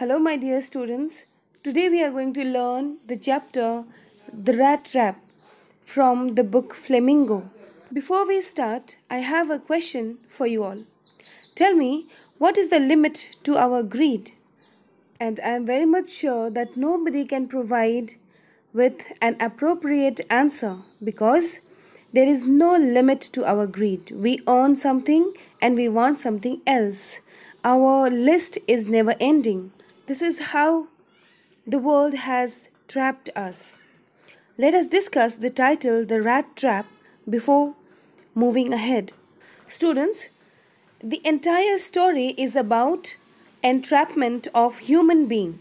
Hello my dear students, today we are going to learn the chapter The Rat Trap from the book Flamingo. Before we start, I have a question for you all. Tell me, what is the limit to our greed? And I am very much sure that nobody can provide with an appropriate answer because there is no limit to our greed. We earn something and we want something else. Our list is never ending. This is how the world has trapped us. Let us discuss the title, The Rat Trap, before moving ahead. Students, the entire story is about entrapment of human being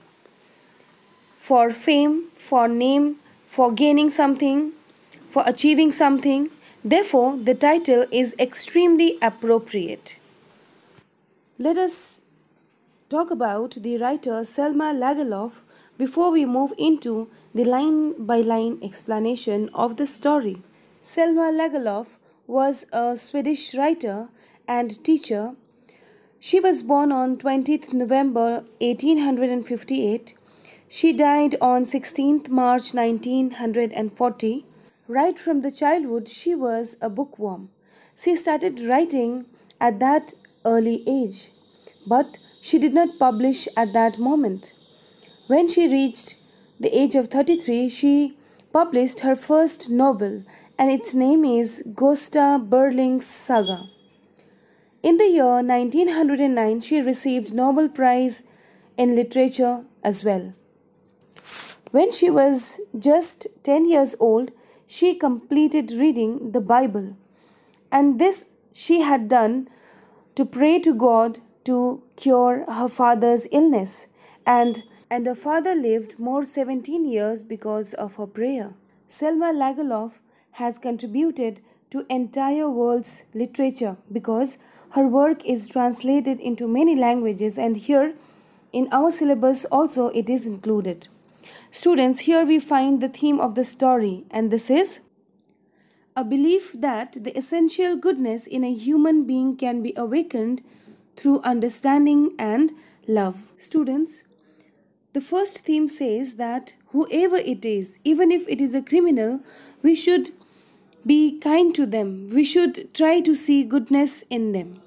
for fame, for name, for gaining something, for achieving something. Therefore, the title is extremely appropriate. Let us talk about the writer Selma Lagerlof before we move into the line by line explanation of the story. Selma Lagerlof was a Swedish writer and teacher. She was born on 20th November 1858. She died on 16th March 1940. Right from the childhood, she was a bookworm. She started writing at that early age, but she did not publish at that moment. When she reached the age of 33, she published her first novel, and its name is Gosta Berling's Saga. In the year 1909, she received Nobel Prize in Literature as well. When she was just 10 years old, she completed reading the Bible, and this she had done to pray to God to cure her father's illness and and her father lived more 17 years because of her prayer. Selma Lagerlof has contributed to entire world's literature because her work is translated into many languages and here in our syllabus also it is included. Students, here we find the theme of the story and this is a belief that the essential goodness in a human being can be awakened through understanding and love. Students, the first theme says that whoever it is, even if it is a criminal, we should be kind to them. We should try to see goodness in them.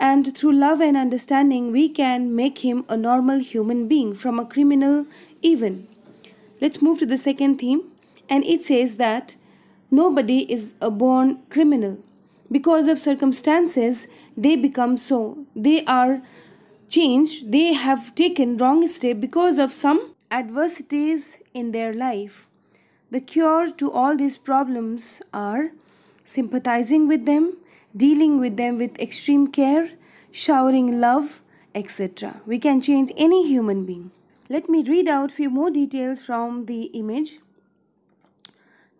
And through love and understanding, we can make him a normal human being from a criminal even. Let's move to the second theme, and it says that nobody is a born criminal because of circumstances they become so they are changed they have taken wrong step because of some adversities in their life the cure to all these problems are sympathizing with them dealing with them with extreme care showering love etc we can change any human being let me read out few more details from the image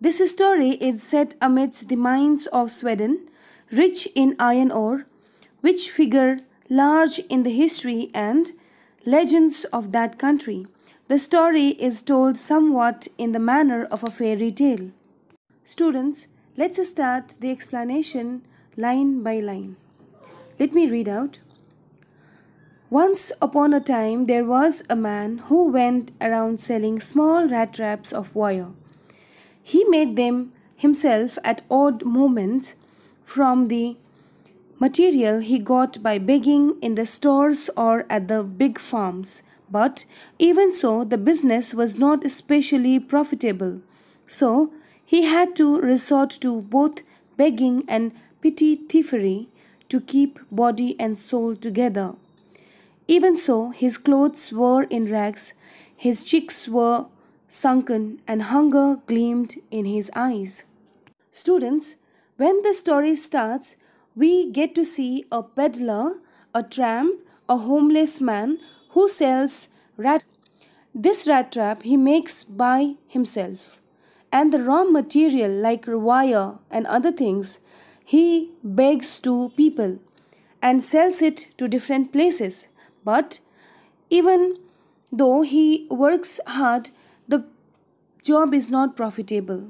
this story is set amidst the mines of Sweden rich in iron ore, which figure large in the history and legends of that country. The story is told somewhat in the manner of a fairy tale. Students, let's start the explanation line by line. Let me read out. Once upon a time, there was a man who went around selling small rat traps of wire. He made them himself at odd moments from the material he got by begging in the stores or at the big farms. But even so, the business was not especially profitable. So he had to resort to both begging and petty thievery to keep body and soul together. Even so, his clothes were in rags, his cheeks were sunken, and hunger gleamed in his eyes. Students, when the story starts, we get to see a peddler, a tramp, a homeless man who sells rat. This rat trap he makes by himself. And the raw material like wire and other things he begs to people and sells it to different places. But even though he works hard, the job is not profitable.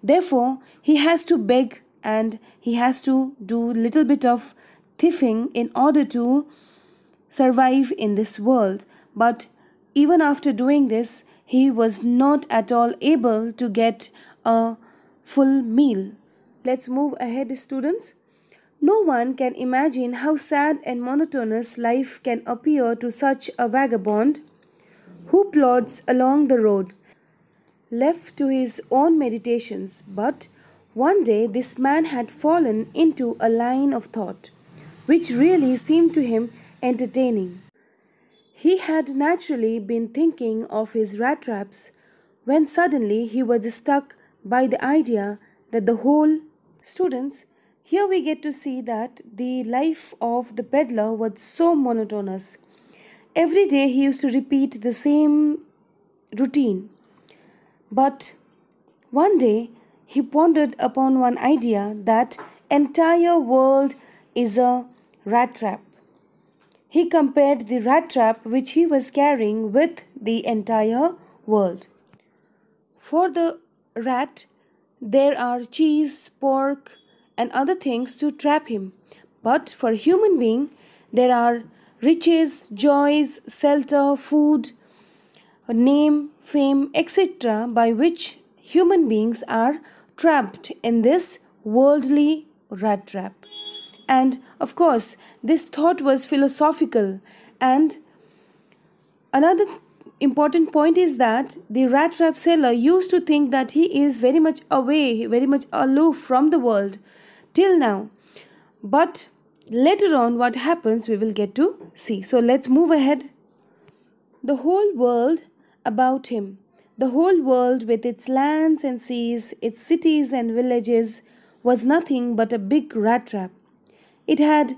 Therefore, he has to beg and he has to do little bit of thieving in order to survive in this world but even after doing this he was not at all able to get a full meal let's move ahead students no one can imagine how sad and monotonous life can appear to such a vagabond who plods along the road left to his own meditations but one day, this man had fallen into a line of thought which really seemed to him entertaining. He had naturally been thinking of his rat traps when suddenly he was struck by the idea that the whole students here we get to see that the life of the peddler was so monotonous. Every day he used to repeat the same routine. But one day he pondered upon one idea that entire world is a rat trap. He compared the rat trap which he was carrying with the entire world. For the rat, there are cheese, pork, and other things to trap him. But for human being, there are riches, joys, shelter, food, name, fame, etc., by which human beings are trapped in this worldly rat trap. And of course, this thought was philosophical. And another important point is that the rat trap seller used to think that he is very much away, very much aloof from the world till now. But later on, what happens, we will get to see. So let's move ahead. The whole world about him the whole world, with its lands and seas, its cities and villages, was nothing but a big rat trap. It had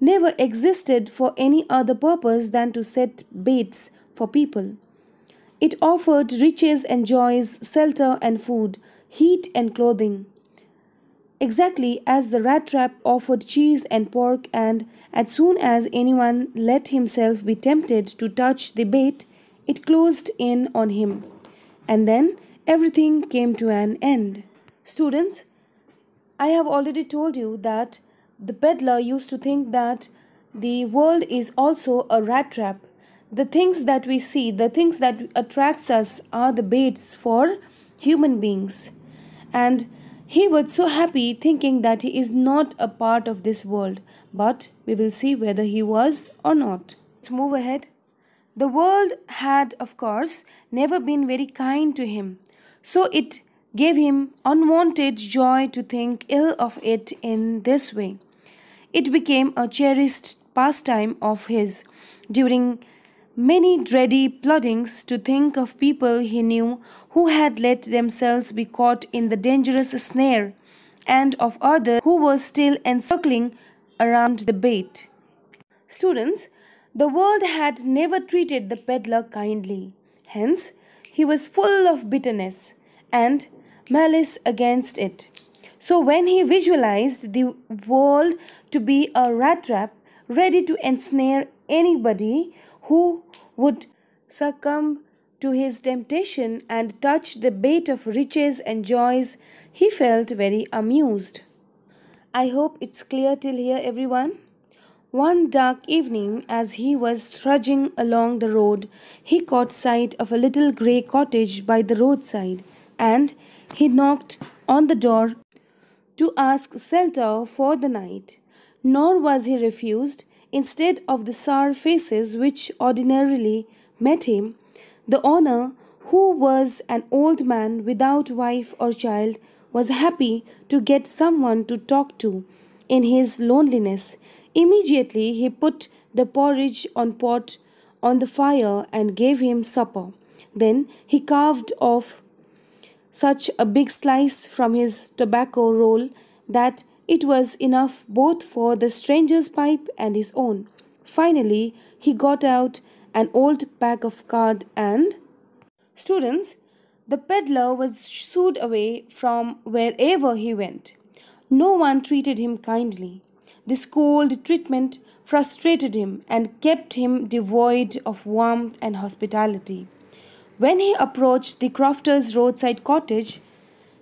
never existed for any other purpose than to set baits for people. It offered riches and joys, shelter and food, heat and clothing. Exactly as the rat trap offered cheese and pork, and as soon as anyone let himself be tempted to touch the bait, it closed in on him and then everything came to an end. Students, I have already told you that the peddler used to think that the world is also a rat trap. The things that we see, the things that attracts us are the baits for human beings. And he was so happy thinking that he is not a part of this world, but we will see whether he was or not. Let's move ahead. The world had, of course, never been very kind to him, so it gave him unwanted joy to think ill of it in this way. It became a cherished pastime of his during many dready ploddings to think of people he knew who had let themselves be caught in the dangerous snare, and of others who were still encircling around the bait. Students, the world had never treated the peddler kindly. Hence, he was full of bitterness and malice against it. So, when he visualized the world to be a rat trap ready to ensnare anybody who would succumb to his temptation and touch the bait of riches and joys, he felt very amused. I hope it's clear till here, everyone. One dark evening, as he was trudging along the road, he caught sight of a little grey cottage by the roadside, and he knocked on the door to ask shelter for the night. Nor was he refused. Instead of the sour faces which ordinarily met him, the owner, who was an old man without wife or child, was happy to get someone to talk to in his loneliness. Immediately he put the porridge on pot on the fire and gave him supper. Then he carved off such a big slice from his tobacco roll that it was enough both for the stranger's pipe and his own. Finally, he got out an old pack of cards and students. The peddler was shooed away from wherever he went. No one treated him kindly. This cold treatment frustrated him and kept him devoid of warmth and hospitality. When he approached the crofter's roadside cottage,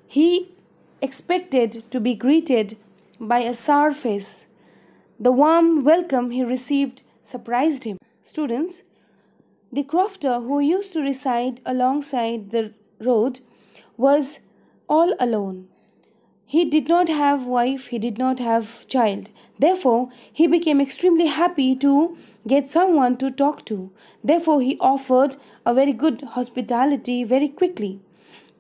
he expected to be greeted by a sour face. The warm welcome he received surprised him. Students, the crofter who used to reside alongside the road was all alone. He did not have wife, he did not have child. Therefore, he became extremely happy to get someone to talk to. Therefore, he offered a very good hospitality very quickly.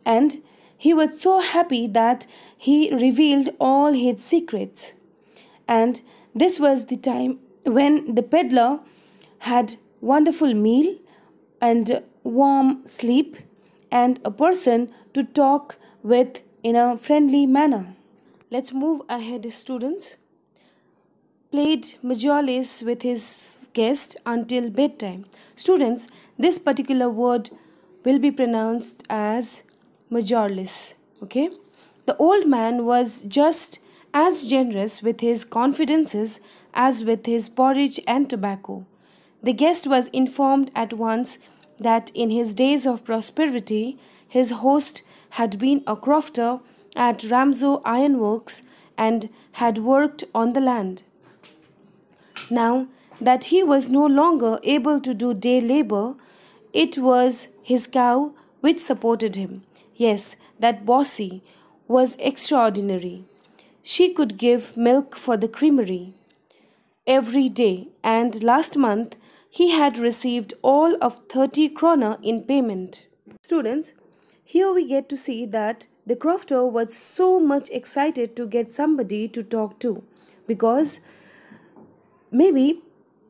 And he was so happy that he revealed all his secrets. And this was the time when the peddler had wonderful meal and warm sleep and a person to talk with in a friendly manner. Let's move ahead, students played Majolis with his guest until bedtime. Students, this particular word will be pronounced as Majorlis. Okay? The old man was just as generous with his confidences as with his porridge and tobacco. The guest was informed at once that in his days of prosperity, his host had been a crofter at Ramso Ironworks and had worked on the land. Now that he was no longer able to do day labor, it was his cow which supported him. Yes, that bossy was extraordinary. She could give milk for the creamery every day, and last month he had received all of 30 kroner in payment. Students, here we get to see that the crofter was so much excited to get somebody to talk to because Maybe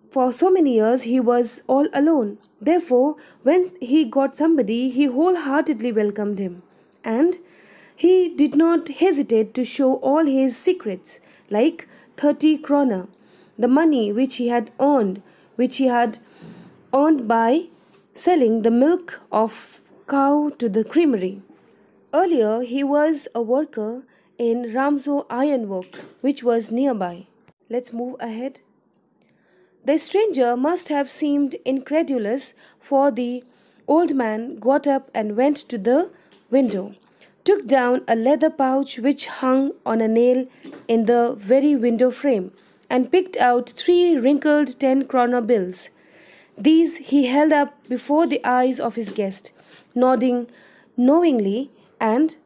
for so many years he was all alone. Therefore, when he got somebody, he wholeheartedly welcomed him. And he did not hesitate to show all his secrets, like 30 kroner, the money which he had earned, which he had earned by selling the milk of cow to the creamery. Earlier, he was a worker in Ramso Ironwork, which was nearby. Let's move ahead. The stranger must have seemed incredulous, for the old man got up and went to the window, took down a leather pouch which hung on a nail in the very window frame, and picked out three wrinkled ten kroner bills. These he held up before the eyes of his guest, nodding knowingly and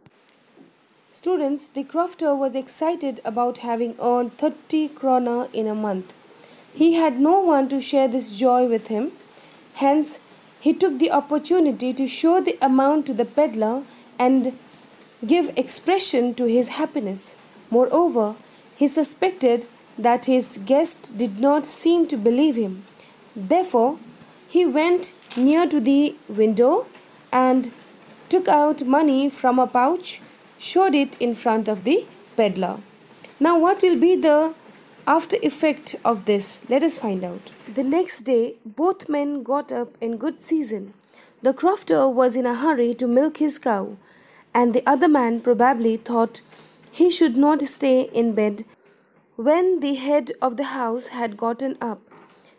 Students, the crofter was excited about having earned 30 kroner in a month. He had no one to share this joy with him. Hence, he took the opportunity to show the amount to the peddler and give expression to his happiness. Moreover, he suspected that his guest did not seem to believe him. Therefore, he went near to the window and took out money from a pouch, showed it in front of the peddler. Now, what will be the after effect of this let us find out the next day both men got up in good season the crofter was in a hurry to milk his cow and the other man probably thought he should not stay in bed when the head of the house had gotten up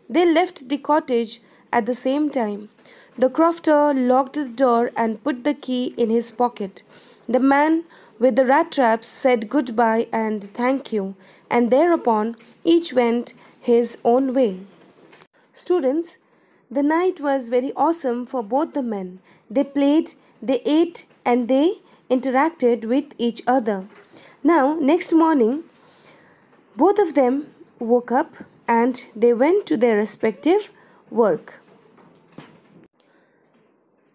they left the cottage at the same time the crofter locked the door and put the key in his pocket the man with the rat traps said good bye and thank you and thereupon each went his own way. Students, the night was very awesome for both the men. They played, they ate, and they interacted with each other. Now, next morning, both of them woke up and they went to their respective work.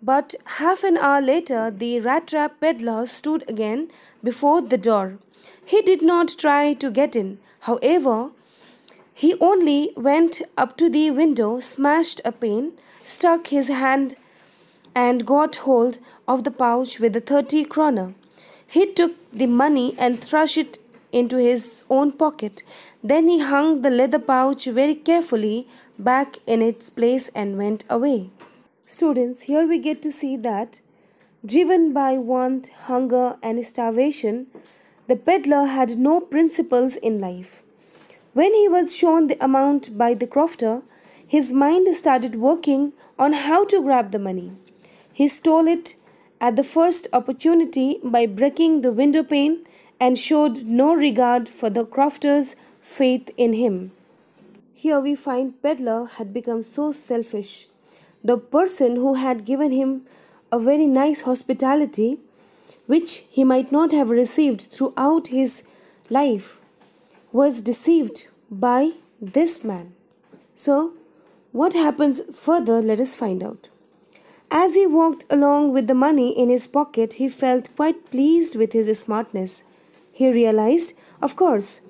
But half an hour later, the rat trap peddler stood again before the door. He did not try to get in, however, he only went up to the window, smashed a pane, stuck his hand, and got hold of the pouch with the 30 kroner. He took the money and thrust it into his own pocket. Then he hung the leather pouch very carefully back in its place and went away. Students, here we get to see that driven by want, hunger, and starvation, the peddler had no principles in life. When he was shown the amount by the crofter, his mind started working on how to grab the money. He stole it at the first opportunity by breaking the window pane and showed no regard for the crofter's faith in him. Here we find peddler had become so selfish the person who had given him a very nice hospitality, which he might not have received throughout his life, was deceived by this man. So, what happens further, let us find out. As he walked along with the money in his pocket, he felt quite pleased with his smartness. He realized, of course,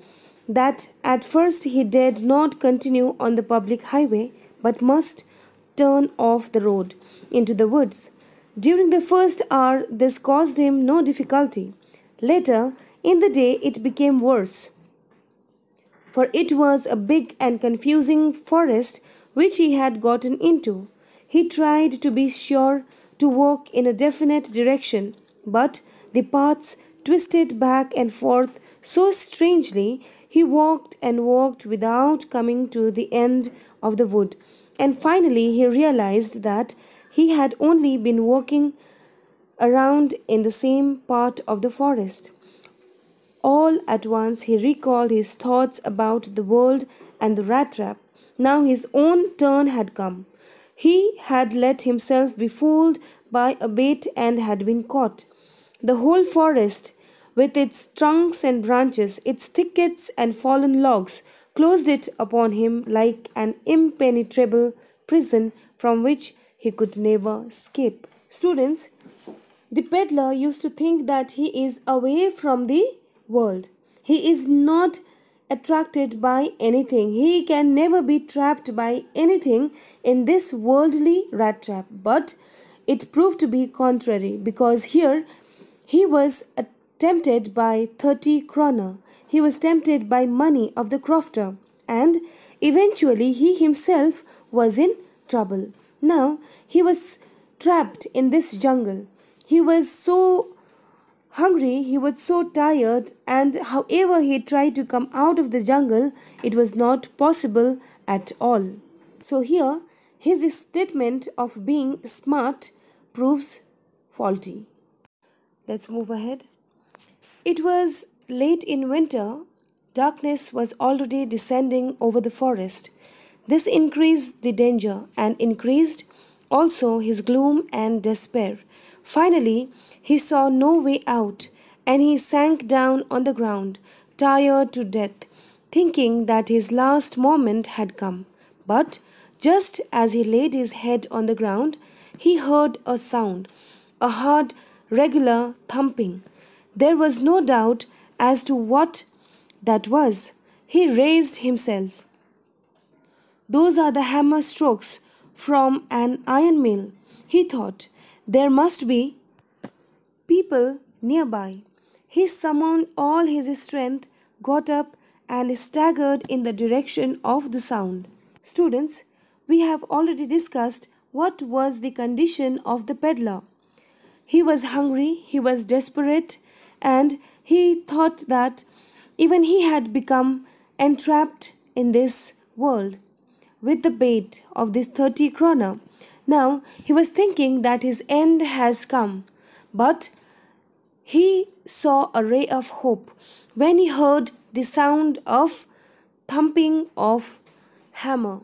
that at first he dared not continue on the public highway, but must turn off the road into the woods. During the first hour, this caused him no difficulty. Later, in the day, it became worse, for it was a big and confusing forest which he had gotten into. He tried to be sure to walk in a definite direction, but the paths twisted back and forth so strangely he walked and walked without coming to the end of the wood. And finally, he realized that he had only been walking around in the same part of the forest. All at once, he recalled his thoughts about the world and the rat trap. Now his own turn had come. He had let himself be fooled by a bait and had been caught. The whole forest, with its trunks and branches, its thickets and fallen logs, closed it upon him like an impenetrable prison from which he could never escape. Students, the peddler used to think that he is away from the world. He is not attracted by anything. He can never be trapped by anything in this worldly rat trap. But it proved to be contrary because here he was tempted by 30 krona, he was tempted by money of the crofter, and eventually he himself was in trouble. Now he was trapped in this jungle. He was so hungry, he was so tired, and however he tried to come out of the jungle, it was not possible at all. So, here his statement of being smart proves faulty. Let's move ahead. It was late in winter. Darkness was already descending over the forest. This increased the danger and increased also his gloom and despair. Finally, he saw no way out and he sank down on the ground, tired to death, thinking that his last moment had come. But just as he laid his head on the ground, he heard a sound, a hard, regular thumping. There was no doubt as to what that was. He raised himself. Those are the hammer strokes from an iron mill, he thought. There must be people nearby. He summoned all his strength, got up, and staggered in the direction of the sound. Students, we have already discussed what was the condition of the peddler. He was hungry, he was desperate, and he thought that even he had become entrapped in this world with the bait of this 30 krona. Now he was thinking that his end has come, but he saw a ray of hope when he heard the sound of thumping of hammer.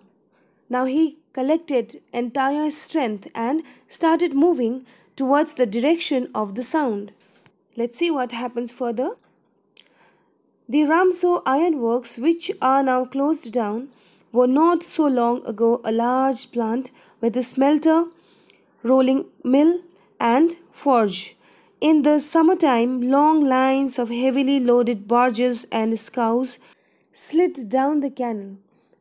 Now he collected entire strength and started moving towards the direction of the sound. Let's see what happens further. The Ramso ironworks, which are now closed down, were not so long ago a large plant with a smelter, rolling mill, and forge. In the summertime, long lines of heavily loaded barges and scows slid down the canal,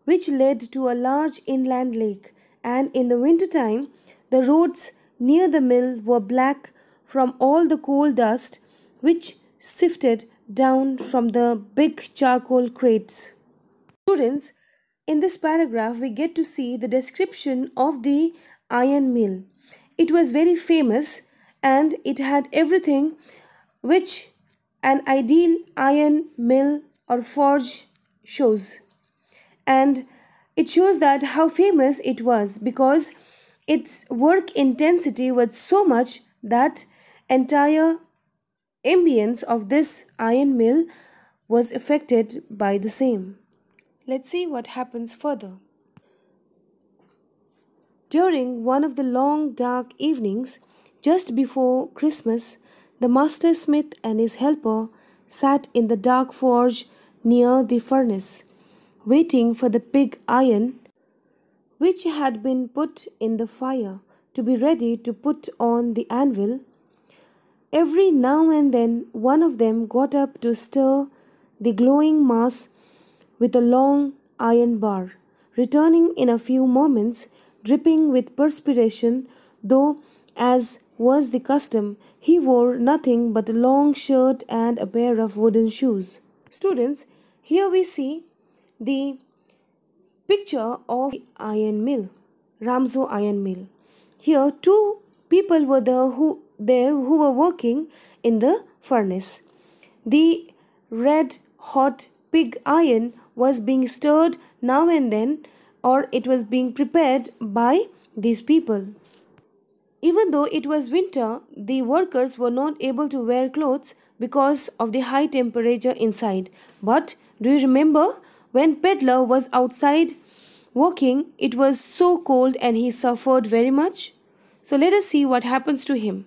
which led to a large inland lake, and in the wintertime, the roads near the mill were black from all the coal dust which sifted down from the big charcoal crates. Students, in this paragraph we get to see the description of the iron mill. It was very famous and it had everything which an ideal iron mill or forge shows. And it shows that how famous it was because its work intensity was so much that entire ambience of this iron mill was affected by the same. Let's see what happens further. During one of the long dark evenings, just before Christmas, the master smith and his helper sat in the dark forge near the furnace, waiting for the pig iron which had been put in the fire to be ready to put on the anvil Every now and then one of them got up to stir the glowing mass with a long iron bar, returning in a few moments, dripping with perspiration, though, as was the custom, he wore nothing but a long shirt and a pair of wooden shoes. Students, here we see the picture of the iron mill, Ramzo iron mill. Here, two people were there who there who were working in the furnace. The red hot pig iron was being stirred now and then or it was being prepared by these people. Even though it was winter, the workers were not able to wear clothes because of the high temperature inside. But do you remember when Peddler was outside walking, it was so cold and he suffered very much? So let us see what happens to him.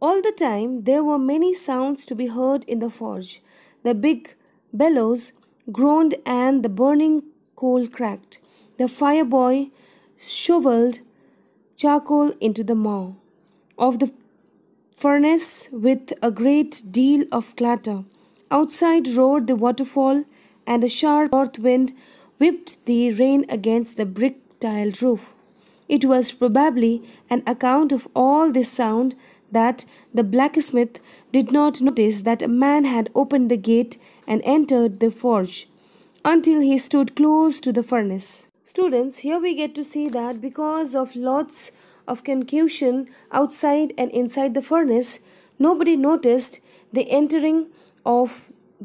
All the time there were many sounds to be heard in the forge. The big bellows groaned and the burning coal cracked. The fire boy shoveled charcoal into the maw of the furnace with a great deal of clatter. Outside roared the waterfall, and a sharp north wind whipped the rain against the brick tiled roof. It was probably an account of all this sound that the blacksmith did not notice that a man had opened the gate and entered the forge until he stood close to the furnace. Students, here we get to see that because of lots of concussion outside and inside the furnace, nobody noticed the entering of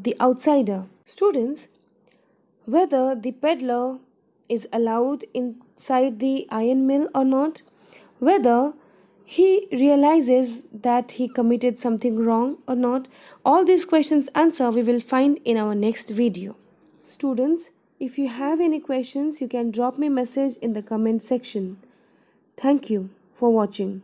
the outsider. Students, whether the peddler is allowed inside the iron mill or not, whether he realizes that he committed something wrong or not. All these questions answer we will find in our next video. Students, if you have any questions, you can drop me message in the comment section. Thank you for watching.